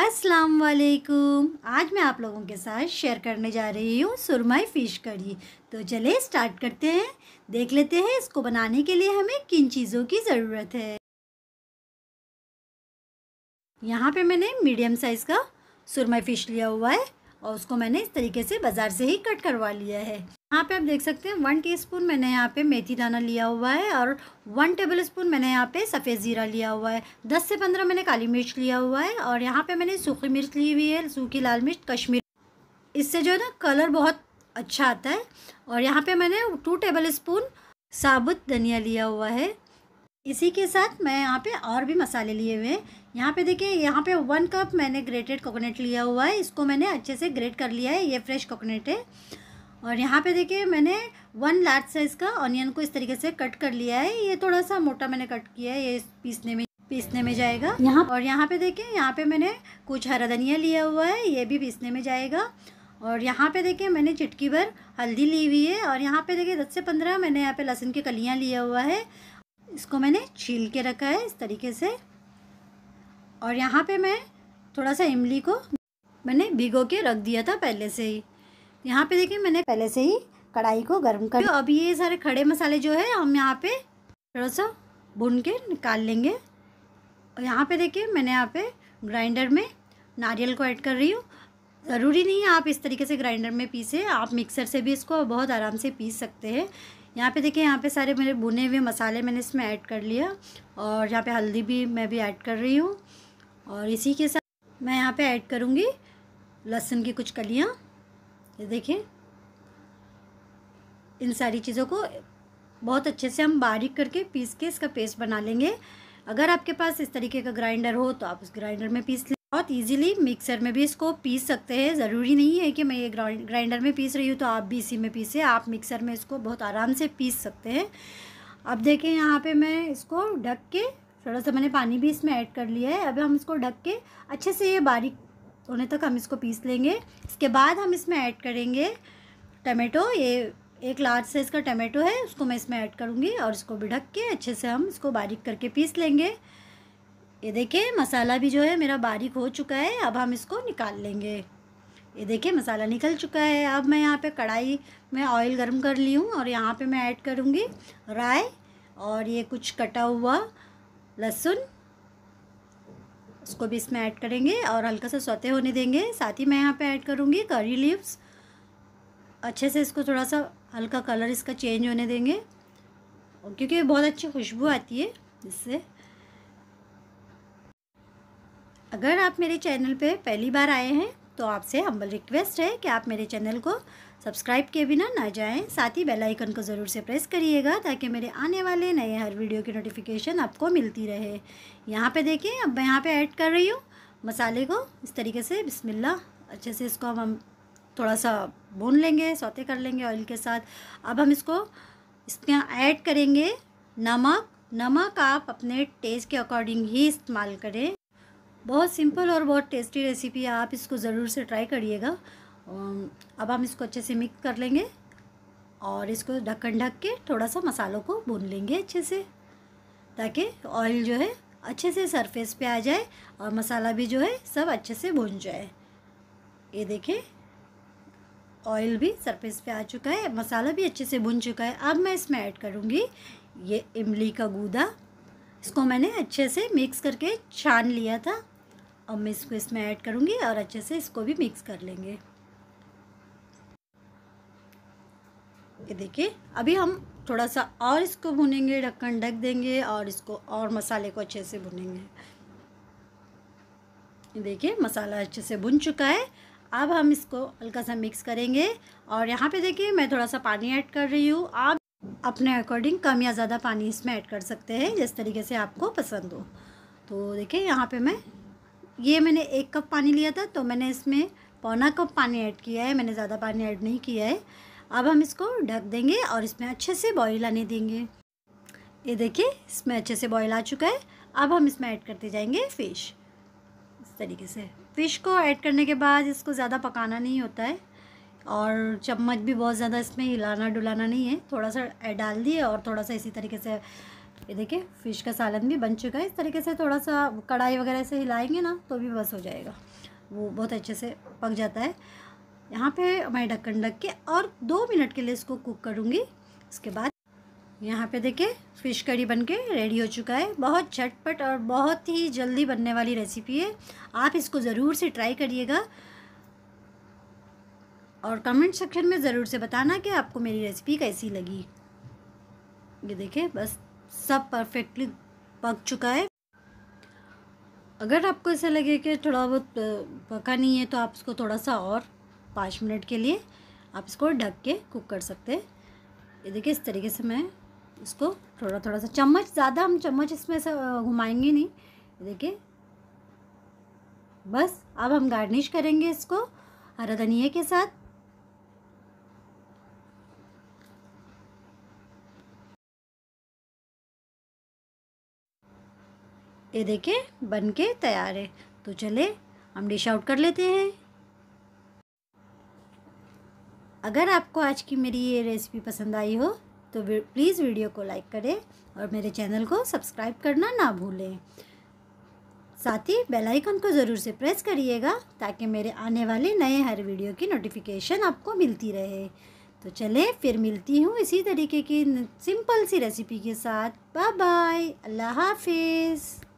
अस्सलाम वालेकुम आज मैं आप लोगों के साथ शेयर करने जा रही हूँ सुरमई फ़िश कड़ी तो चले स्टार्ट करते हैं देख लेते हैं इसको बनाने के लिए हमें किन चीज़ों की ज़रूरत है यहाँ पे मैंने मीडियम साइज़ का सुरमई फ़िश लिया हुआ है और उसको मैंने इस तरीके से बाज़ार से ही कट करवा लिया है यहाँ पे आप देख सकते हैं वन टीस्पून मैंने यहाँ पे मेथी दाना लिया हुआ है और वन टेबल स्पून मैंने यहाँ पे सफ़ेद ज़ीरा लिया हुआ है दस से पंद्रह मैंने काली मिर्च लिया हुआ है और यहाँ पे मैंने सूखी मिर्च ली हुई है सूखी लाल मिर्च कश्मीर इससे जो है ना कलर बहुत अच्छा आता है और यहाँ पर मैंने टू टेबल स्पून साबुत धनिया लिया हुआ है इसी के साथ मैं यहाँ पे और भी मसाले लिए हुए हैं यहाँ पे देखिए यहाँ पे वन कप मैंने ग्रेटेड कोकोनट लिया हुआ है इसको मैंने अच्छे से ग्रेट कर लिया है ये फ्रेश कोकोनट है और यहाँ पे देखिए मैंने वन लार्ज साइज़ का ऑनियन को इस तरीके से कट कर लिया है ये थोड़ा सा मोटा मैंने कट किया है ये पीसने में पीसने में जाएगा यहाँ और यहाँ पे देखिए यहाँ पे मैंने कुछ हरा धनिया लिया हुआ है ये भी पीसने में जाएगा और यहाँ पे देखिए मैंने चिटकी भर हल्दी ली हुई है और यहाँ पे देखिए दस से पंद्रह मैंने यहाँ पे लहसुन की कलियाँ लिया हुआ है इसको मैंने छील के रखा है इस तरीके से और यहाँ पे मैं थोड़ा सा इमली को मैंने भिगो के रख दिया था पहले से ही यहाँ पे देखिए मैंने पहले से ही कढ़ाई को गर्म कर अब ये सारे खड़े मसाले जो है हम यहाँ पे थोड़ा सा भून के निकाल लेंगे और यहाँ पे देखिए मैंने यहाँ पे ग्राइंडर में नारियल को ऐड कर रही हूँ ज़रूरी नहीं है आप इस तरीके से ग्राइंडर में पीसें आप मिक्सर से भी इसको बहुत आराम से पीस सकते हैं यहाँ पे देखिए यहाँ पे सारे मेरे भुने हुए मसाले मैंने इसमें ऐड कर लिया और यहाँ पे हल्दी भी मैं भी ऐड कर रही हूँ और इसी के साथ मैं यहाँ पे ऐड करूँगी लहसुन की कुछ कलियाँ ये देखिए इन सारी चीज़ों को बहुत अच्छे से हम बारीक करके पीस के इसका पेस्ट बना लेंगे अगर आपके पास इस तरीके का ग्राइंडर हो तो आप उस ग्राइंडर में पीस लें बहुत इजीली मिक्सर में भी इसको पीस सकते हैं ज़रूरी नहीं है कि मैं ये ग्राइंडर में पीस रही हूँ तो आप भी इसी में पीसें आप मिक्सर में इसको बहुत आराम से पीस सकते हैं अब देखें यहाँ पे मैं इसको ढक के थोड़ा सा मैंने पानी भी इसमें ऐड कर लिया है अब हम इसको ढक के अच्छे से ये बारीक होने तक हम इसको पीस लेंगे इसके बाद हम इसमें ऐड करेंगे टमेटो ये एक लार्ज साइज़ का टमेटो है उसको मैं इसमें ऐड करूँगी और इसको भी ढक के अच्छे से हम इसको बारीक करके पीस लेंगे ये देखिए मसाला भी जो है मेरा बारीक हो चुका है अब हम इसको निकाल लेंगे ये देखिए मसाला निकल चुका है अब मैं यहाँ पे कढ़ाई में ऑयल गर्म कर ली हूँ और यहाँ पे मैं ऐड करूँगी राय और ये कुछ कटा हुआ लहसुन उसको भी इसमें ऐड करेंगे और हल्का सा सोते होने देंगे साथ ही मैं यहाँ पे ऐड करूँगी करी लीव्स अच्छे से इसको थोड़ा सा हल्का कलर इसका चेंज होने देंगे क्योंकि बहुत अच्छी खुशबू आती है इससे अगर आप मेरे चैनल पे पहली बार आए हैं तो आपसे हम्बल रिक्वेस्ट है कि आप मेरे चैनल को सब्सक्राइब किए बिना ना जाएं साथ ही बेल आइकन को ज़रूर से प्रेस करिएगा ताकि मेरे आने वाले नए हर वीडियो की नोटिफिकेशन आपको मिलती रहे यहाँ पे देखें अब मैं यहाँ पे ऐड कर रही हूँ मसाले को इस तरीके से बिस्मिल्ला अच्छे से इसको हम थोड़ा सा भून लेंगे सौते कर लेंगे ऑयल के साथ अब हम इसको यहाँ ऐड करेंगे नमक नमक आप अपने टेस्ट के अकॉर्डिंग ही इस्तेमाल करें बहुत सिंपल और बहुत टेस्टी रेसिपी है आप इसको ज़रूर से ट्राई करिएगा अब हम इसको अच्छे से मिक्स कर लेंगे और इसको ढक्कन ढक के थोड़ा सा मसालों को भून लेंगे अच्छे से ताकि ऑयल जो है अच्छे से सरफेस पे आ जाए और मसाला भी जो है सब अच्छे से भून जाए ये देखिए ऑयल भी सरफेस पे आ चुका है मसाला भी अच्छे से भुन चुका है अब मैं इसमें ऐड करूँगी ये इमली का गूदा इसको मैंने अच्छे से मिक्स करके छान लिया था अब मैं इसको इसमें ऐड करूँगी और अच्छे से इसको भी मिक्स कर लेंगे ये देखिए अभी हम थोड़ा सा और इसको भुनेंगे ढक्कन ढक दक देंगे और इसको और मसाले को अच्छे से भुनेंगे देखिए मसाला अच्छे से भुन चुका है अब हम इसको हल्का सा मिक्स करेंगे और यहाँ पे देखिए मैं थोड़ा सा पानी ऐड कर रही हूँ आप अपने अकॉर्डिंग कम या ज़्यादा पानी इसमें ऐड कर सकते हैं जिस तरीके से आपको पसंद हो तो देखिए यहाँ पे मैं ये मैंने एक कप पानी लिया था तो मैंने इसमें पौना कप पानी ऐड किया है मैंने ज़्यादा पानी ऐड नहीं किया है अब हम इसको ढक देंगे और इसमें अच्छे से बॉईल आने देंगे ये देखिए इसमें अच्छे से बॉईल आ चुका है अब हम इसमें ऐड करते जाएंगे फ़िश इस तरीके से फ़िश को ऐड करने के बाद इसको ज़्यादा पकाना नहीं होता है और चम्मच भी बहुत ज़्यादा इसमें हिलाना डुलाना नहीं है थोड़ा सा डाल दिए और थोड़ा सा इसी तरीके से ये देखिए फ़िश का सालन भी बन चुका है इस तरीके से थोड़ा सा कढ़ाई वगैरह से हिलाएंगे ना तो भी बस हो जाएगा वो बहुत अच्छे से पक जाता है यहाँ पे मैं ढक्कन ढक के और दो मिनट के लिए इसको कुक करूँगी इसके बाद यहाँ पे देखिए फ़िश करी बन के रेडी हो चुका है बहुत झटपट और बहुत ही जल्दी बनने वाली रेसिपी है आप इसको ज़रूर से ट्राई करिएगा और कमेंट सेक्शन में ज़रूर से बताना कि आपको मेरी रेसिपी कैसी लगी ये देखिए बस सब परफेक्टली पक चुका है अगर आपको ऐसा लगे कि थोड़ा बहुत पका नहीं है तो आप इसको थोड़ा सा और पाँच मिनट के लिए आप इसको ढक के कुक कर सकते हैं ये देखिए इस तरीके से मैं इसको थोड़ा थोड़ा सा चम्मच ज़्यादा हम चम्मच इसमें से घुमाएंगे नहीं देखिए बस अब हम गार्निश करेंगे इसको हरा धनिया के साथ ये देखे बन के तैयार है तो चले हम डिश आउट कर लेते हैं अगर आपको आज की मेरी ये रेसिपी पसंद आई हो तो प्लीज़ वीडियो को लाइक करें और मेरे चैनल को सब्सक्राइब करना ना भूलें साथ ही बेल आइकन को ज़रूर से प्रेस करिएगा ताकि मेरे आने वाले नए हर वीडियो की नोटिफिकेशन आपको मिलती रहे तो चले फिर मिलती हूँ इसी तरीके की सिंपल सी रेसिपी के साथ बाय बाय अल्लाह हाफिज़